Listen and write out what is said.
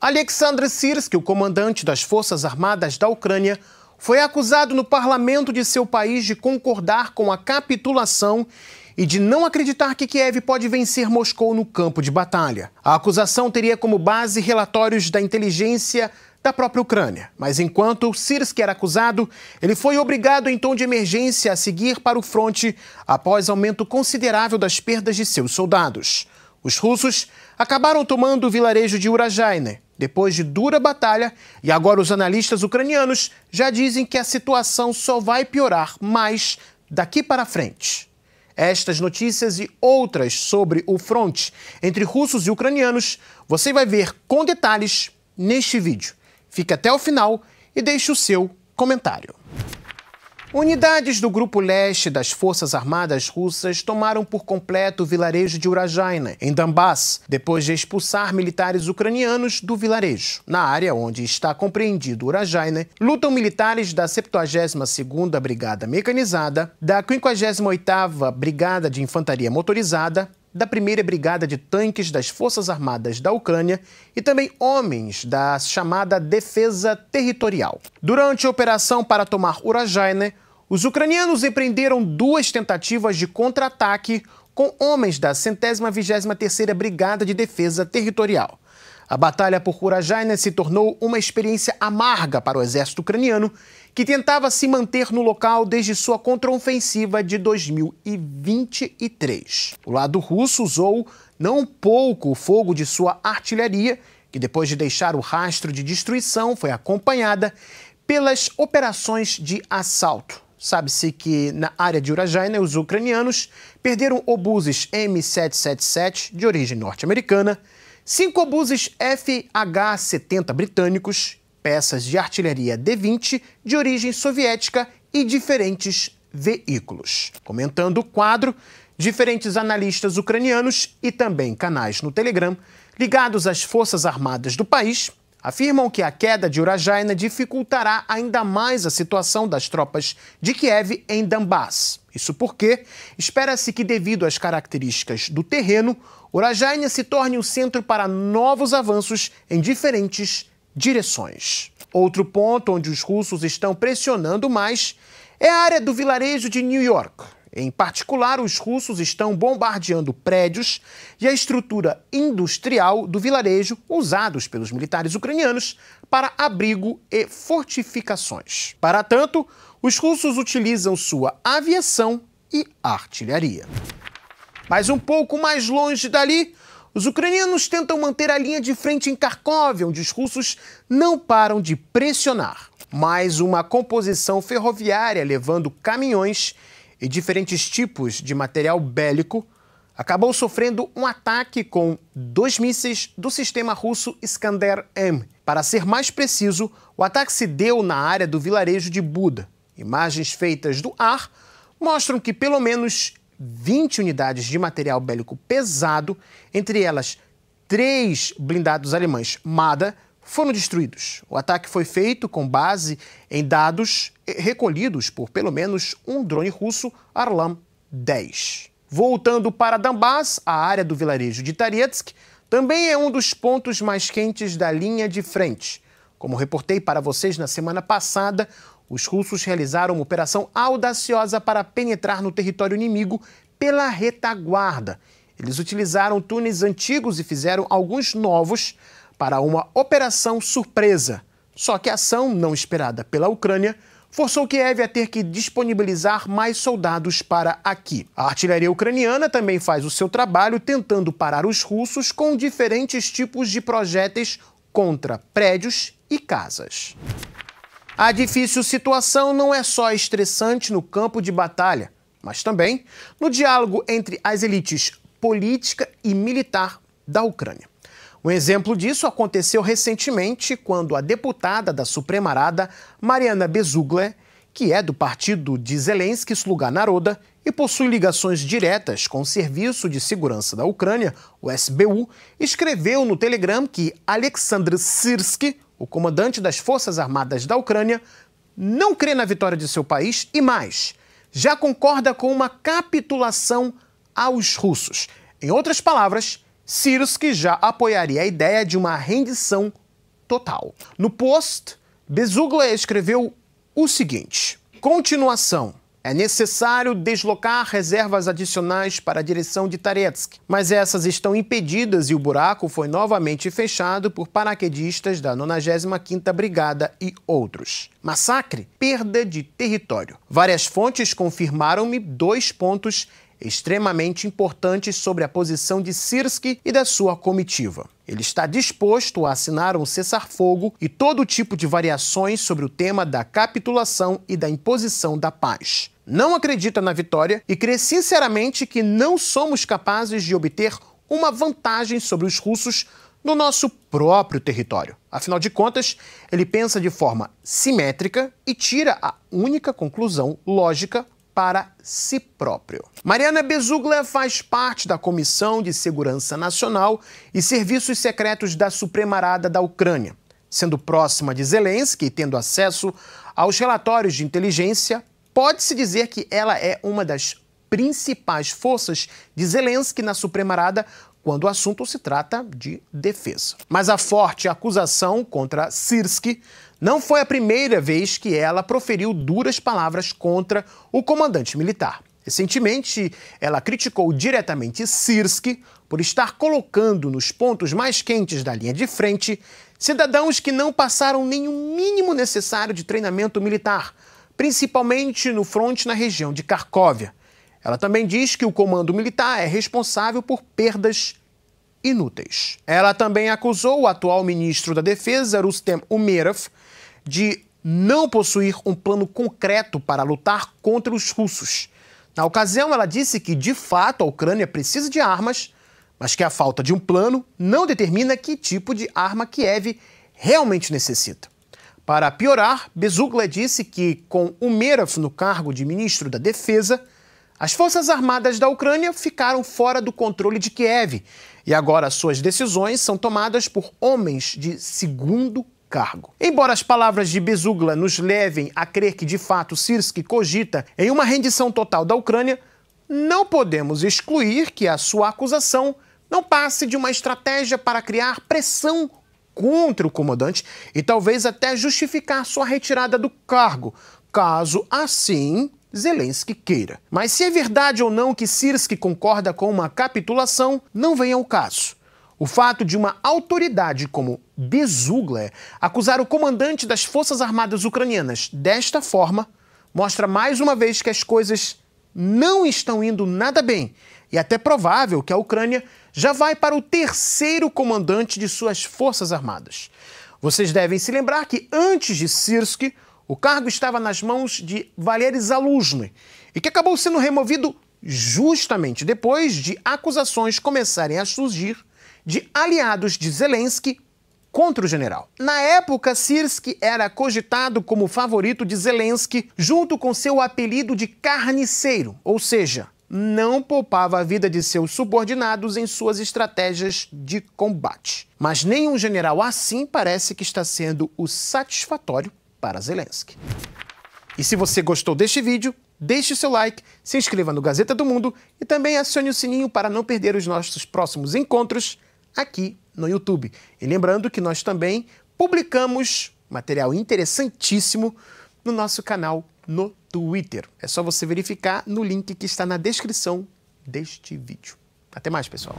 Alexandre Sirski, o comandante das Forças Armadas da Ucrânia, foi acusado no parlamento de seu país de concordar com a capitulação e de não acreditar que Kiev pode vencer Moscou no campo de batalha. A acusação teria como base relatórios da inteligência da própria Ucrânia. Mas enquanto Sirski era acusado, ele foi obrigado em tom de emergência a seguir para o fronte após aumento considerável das perdas de seus soldados. Os russos acabaram tomando o vilarejo de Urajaine, depois de dura batalha, e agora os analistas ucranianos já dizem que a situação só vai piorar mais daqui para frente. Estas notícias e outras sobre o fronte entre russos e ucranianos você vai ver com detalhes neste vídeo. Fique até o final e deixe o seu comentário. Unidades do Grupo Leste das Forças Armadas Russas tomaram por completo o vilarejo de Urajaina, em Dambás, depois de expulsar militares ucranianos do vilarejo. Na área onde está compreendido Urajaina, lutam militares da 72ª Brigada Mecanizada, da 58ª Brigada de Infantaria Motorizada, da 1 Brigada de Tanques das Forças Armadas da Ucrânia e também homens da chamada Defesa Territorial. Durante a operação para tomar Urajaine, os ucranianos empreenderam duas tentativas de contra-ataque com homens da centésima vigésima terceira Brigada de Defesa Territorial. A batalha por Kurajaina se tornou uma experiência amarga para o exército ucraniano, que tentava se manter no local desde sua contraofensiva de 2023. O lado russo usou não pouco o fogo de sua artilharia, que depois de deixar o rastro de destruição foi acompanhada pelas operações de assalto. Sabe-se que na área de Urajaina, os ucranianos perderam obuses M777 de origem norte-americana, cinco obuses FH-70 britânicos, peças de artilharia D-20 de origem soviética e diferentes veículos. Comentando o quadro, diferentes analistas ucranianos e também canais no Telegram ligados às Forças Armadas do país afirmam que a queda de Urajaina dificultará ainda mais a situação das tropas de Kiev em Donbass. Isso porque espera-se que, devido às características do terreno, Urajaina se torne o um centro para novos avanços em diferentes direções. Outro ponto onde os russos estão pressionando mais é a área do vilarejo de New York. Em particular, os russos estão bombardeando prédios e a estrutura industrial do vilarejo usados pelos militares ucranianos para abrigo e fortificações. Para tanto, os russos utilizam sua aviação e artilharia. Mas um pouco mais longe dali, os ucranianos tentam manter a linha de frente em Kharkov, onde os russos não param de pressionar. Mais uma composição ferroviária levando caminhões e diferentes tipos de material bélico, acabou sofrendo um ataque com dois mísseis do sistema russo Iskander-M. Para ser mais preciso, o ataque se deu na área do vilarejo de Buda. Imagens feitas do ar mostram que pelo menos 20 unidades de material bélico pesado, entre elas três blindados alemães MADA, foram destruídos. O ataque foi feito com base em dados recolhidos por pelo menos um drone russo Arlam 10. Voltando para Dambás, a área do vilarejo de Tarietsk também é um dos pontos mais quentes da linha de frente. Como reportei para vocês na semana passada, os russos realizaram uma operação audaciosa para penetrar no território inimigo pela retaguarda. Eles utilizaram túneis antigos e fizeram alguns novos para uma operação surpresa. Só que a ação não esperada pela Ucrânia forçou Kiev a ter que disponibilizar mais soldados para aqui. A artilharia ucraniana também faz o seu trabalho tentando parar os russos com diferentes tipos de projéteis contra prédios e casas. A difícil situação não é só estressante no campo de batalha, mas também no diálogo entre as elites política e militar da Ucrânia. Um exemplo disso aconteceu recentemente quando a deputada da Suprema Rada, Mariana Bezugler, que é do partido de Zelensky Sluga Naroda e possui ligações diretas com o Serviço de Segurança da Ucrânia, o SBU, escreveu no Telegram que Alexandre Sirsky, o comandante das Forças Armadas da Ucrânia, não crê na vitória de seu país e mais, já concorda com uma capitulação aos russos. Em outras palavras, Cyrus, que já apoiaria a ideia de uma rendição total. No post, Bezuglia escreveu o seguinte: continuação. É necessário deslocar reservas adicionais para a direção de Taretsk, mas essas estão impedidas e o buraco foi novamente fechado por paraquedistas da 95ª Brigada e outros. Massacre? Perda de território. Várias fontes confirmaram-me dois pontos extremamente importantes sobre a posição de Sirski e da sua comitiva. Ele está disposto a assinar um cessar-fogo e todo tipo de variações sobre o tema da capitulação e da imposição da paz. Não acredita na vitória e crê sinceramente que não somos capazes de obter uma vantagem sobre os russos no nosso próprio território. Afinal de contas, ele pensa de forma simétrica e tira a única conclusão lógica para si próprio. Mariana Bezugla faz parte da Comissão de Segurança Nacional e Serviços Secretos da Suprema Arada da Ucrânia, sendo próxima de Zelensky e tendo acesso aos relatórios de inteligência, pode-se dizer que ela é uma das principais forças de Zelensky na Suprema Arada quando o assunto se trata de defesa. Mas a forte acusação contra Sirski não foi a primeira vez que ela proferiu duras palavras contra o comandante militar. Recentemente, ela criticou diretamente Sirski por estar colocando nos pontos mais quentes da linha de frente cidadãos que não passaram nem o mínimo necessário de treinamento militar, principalmente no fronte na região de Cracóvia. Ela também diz que o comando militar é responsável por perdas inúteis. Ela também acusou o atual ministro da Defesa, Rustem Umerov, de não possuir um plano concreto para lutar contra os russos. Na ocasião, ela disse que, de fato, a Ucrânia precisa de armas, mas que a falta de um plano não determina que tipo de arma Kiev realmente necessita. Para piorar, Bezugla disse que, com Umerov no cargo de ministro da Defesa, as forças armadas da Ucrânia ficaram fora do controle de Kiev e agora suas decisões são tomadas por homens de segundo cargo. Embora as palavras de Bezugla nos levem a crer que de fato Sirski cogita em uma rendição total da Ucrânia, não podemos excluir que a sua acusação não passe de uma estratégia para criar pressão contra o comandante e talvez até justificar sua retirada do cargo, caso assim Zelensky queira. Mas se é verdade ou não que Sirski concorda com uma capitulação, não vem ao caso. O fato de uma autoridade como Bezugler acusar o comandante das Forças Armadas Ucranianas desta forma mostra mais uma vez que as coisas não estão indo nada bem e até provável que a Ucrânia já vai para o terceiro comandante de suas Forças Armadas. Vocês devem se lembrar que antes de Sirski, o cargo estava nas mãos de Valery Zaluzny e que acabou sendo removido justamente depois de acusações começarem a surgir de aliados de Zelensky contra o general. Na época, Sirski era cogitado como favorito de Zelensky, junto com seu apelido de carniceiro, ou seja, não poupava a vida de seus subordinados em suas estratégias de combate. Mas nenhum general assim parece que está sendo o satisfatório para Zelensky. E se você gostou deste vídeo, deixe seu like, se inscreva no Gazeta do Mundo e também acione o sininho para não perder os nossos próximos encontros aqui no YouTube. E lembrando que nós também publicamos material interessantíssimo no nosso canal no Twitter. É só você verificar no link que está na descrição deste vídeo. Até mais, pessoal.